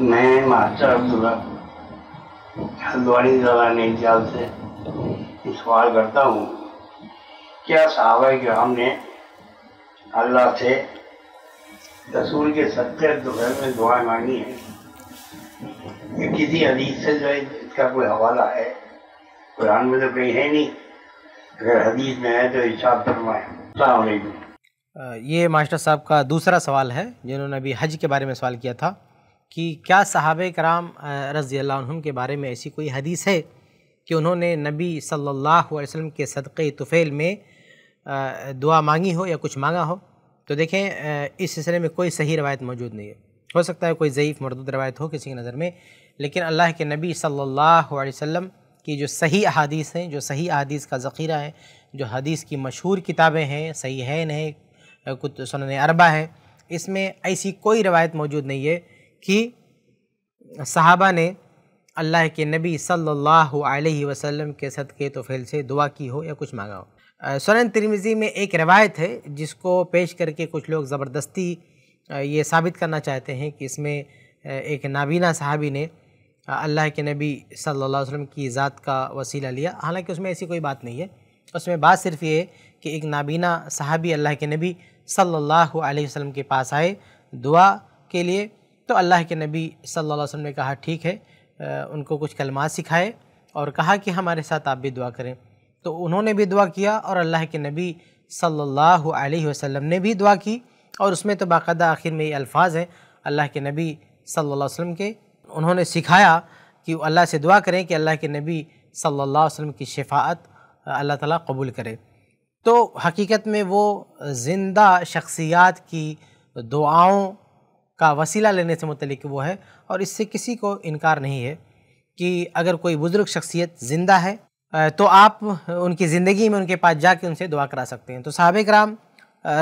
मैं मास्टर अब्दुल्ला हल्द्वानी ज़रा नैनियाल से सवाल करता हूँ क्या है कि ने अल्लाह से रसूल के सत्य दोपहर में दुआ मांगी है ये किसी हदीस से जो है इसका कोई हवाला है कुरान में तो कहीं है नहीं अगर हदीस में है तो इच्छा फरमाए ये मास्टर साहब का दूसरा सवाल है जिन्होंने अभी हज के बारे में सवाल किया था कि क्या साहब कराम रज़ी के बारे में ऐसी कोई हदीस है कि उन्होंने नबी सल्लल्लाहु अलैहि वसल्लम के सदक़े तुफ़ैल में दुआ मांगी हो या कुछ मांगा हो तो देखें इस सिलसिले में कोई सही रवायत मौजूद नहीं है हो सकता है कोई ज़यीफ़ मरदूद रवायत हो किसी की नज़र में लेकिन अल्लाह के नबी सल्लल्लाहु अलैहि वसल्लम की जो सही अहादीस हैं जो सही अहादीस का ज़ख़ीरा है जो हदीस की मशहूर किताबें हैं सही हैन नहीं कुछ सन अरबा है इसमें ऐसी कोई रवायत मौजूद नहीं है कि साहबा ने अल्लाह के नबी सल्लल्लाहु अलैहि वसल्लम के सदक़े फैल से दुआ की हो या कुछ मांगा हो सोन तिरमिज़ी में एक रवायत है जिसको पेश करके कुछ लोग ज़बरदस्ती ये साबित करना चाहते हैं कि इसमें एक नाबीना साहबी ने अल्लाह के नबी सल्लल्लाहु अलैहि वसल्लम की ज़ात का वसीला लिया हालांकि उसमें ऐसी कोई बात नहीं है उसमें बात सिर्फ ये है कि एक नाबीना साहबी अल्लाह के नबी सल्लल्लाहु अलैहि वसल्लम के पास आए दुआ के लिए तो अल्लाह के नबी सल्लल्लाहु अलैहि वसल्लम ने कहा ठीक है उनको कुछ कलमा सिखाए और कहा कि हमारे साथ आप भी दुआ करें तो उन्होंने भी दुआ किया और अल्लाह के नबी सल्लल्लाहु अलैहि वसल्लम ने भी दुआ की और उसमें तो बाकायदा आखिर में ये अल्फाज हैं अल्लाह के नबी सल्लल्लाहु अलैहि वसल्लम के उन्होंने सिखाया कि अल्लाह से दुआ करें कि अल्लाह के नबी सल्लल्लाहु अलैहि वसल्लम की शफात अल्लाह ताला कबूल करे तो हकीकत में वो ज़िंदा शख्सियात की दुआओं का वसीला लेने से मतलब वो है और इससे किसी को इनकार नहीं है कि अगर कोई बुज़ुर्ग शख्सियत ज़िंदा है तो आप उनकी ज़िंदगी में उनके पास जाके उनसे दुआ करा सकते हैं तो सहाब कराम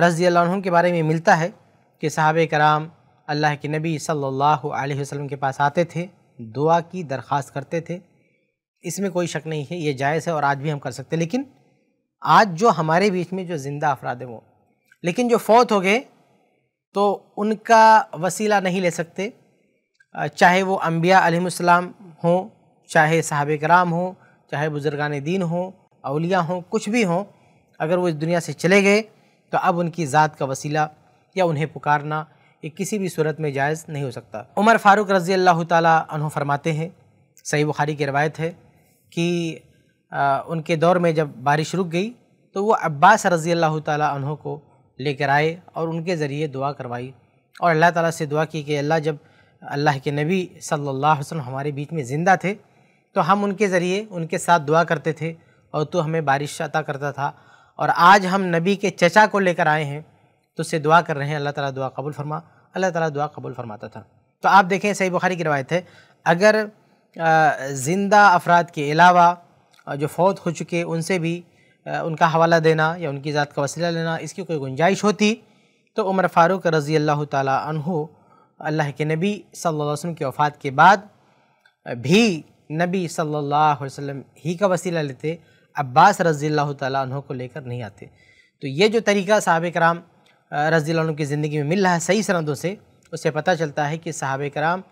रज़ी के बारे में मिलता है कि सहाब कराम अल्लाह के नबी सल्लल्लाहु अलैहि वसल्लम के पास आते थे दुआ की दरख्वास्त करते थे इसमें कोई शक नहीं है ये जायज़ है और आज भी हम कर सकते हैं लेकिन आज जो हमारे बीच में जो ज़िंदा अफराद हैं वो लेकिन जो फौत हो गए तो उनका वसीला नहीं ले सकते चाहे वो अम्बिया अलैहिस्सलाम हों चाहे साहब कराम हों चाहे बुज़ुर्गान दीन हों अलिया हों कुछ भी हों अगर वो इस दुनिया से चले गए तो अब उनकी ज़ात का वसीला या उन्हें पुकारना ये किसी भी सूरत में जायज़ नहीं हो सकता उमर फ़ारूक रज़ी अल्लाह तु फरमाते हैं सही बुखारी की रवायत है कि आ, उनके दौर में जब बारिश रुक गई तो वो अब्बास रज़ी अल्लाह तु को लेकर आए और उनके ज़रिए दुआ करवाई और अल्लाह ताला से दुआ की कि अल्लाह जब अल्लाह के नबी सल्लल्लाहु अलैहि वसल्लम हमारे बीच में ज़िंदा थे तो हम उनके ज़रिए उनके साथ दुआ करते थे और तो हमें बारिश अता करता था और आज हम नबी के चचा को लेकर आए हैं तो उससे दुआ कर रहे हैं अल्लाह ताला दुआ कबूल फरमा अल्लाह ताला दुआ कबूल फरमाता था तो आप देखें सही बुखारी की रवायत है अगर ज़िंदा अफराद के अलावा जो फौत हो चुके उनसे भी उनका हवाला देना या उनकी ज़ात का वसीला लेना इसकी कोई गुंजाइश होती तो उमर फ़ारूक रज़ी अल्लाह तहु अल्लाह के नबी सल्लल्लाहु अलैहि वसल्लम की वफ़ात के बाद भी नबी सल्लल्लाहु अलैहि वसल्लम ही का वसीला लेते अब्बास रज़ी अल्लाह तहु को लेकर नहीं आते तो ये जो तरीका साहब कराम रज़ी की ज़िंदगी में मिल रहा है सही सनदों से उससे पता चलता है कि साहब कराम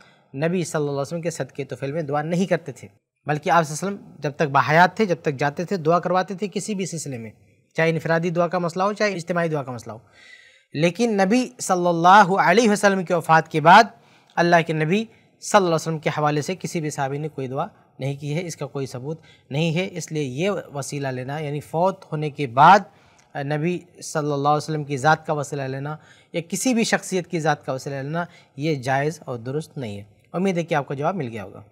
नबी सल्लल्लाहु अलैहि वसल्लम के सदक़े तोफ़िल में दुआ नहीं करते थे बल्कि आप जब तक बाहयात थे जब तक जाते थे दुआ करवाते थे किसी भी सिलसिले में चाहे इनफरादी दुआ का मसला हो चाहे इज्तमाही दुआ का मसला हो लेकिन नबी सल्लल्लाहु अलैहि वसल्लम की वफ़ात के बाद अल्लाह के नबी सल्लल्लाहु अलैहि वसल्लम के हवाले से किसी भी सहाबी ने कोई दुआ नहीं की है इसका कोई सबूत नहीं है इसलिए ये वसीला लेना यानी फ़ौत होने के बाद नबी सल्लल्लाहु अलैहि वसल्लम की ज़ात का वसीला लेना या किसी भी शख्सियत की ज़ात का वसीला लेना ये जायज़ और दुरुस्त नहीं है उम्मीद है कि आपका जवाब मिल गया होगा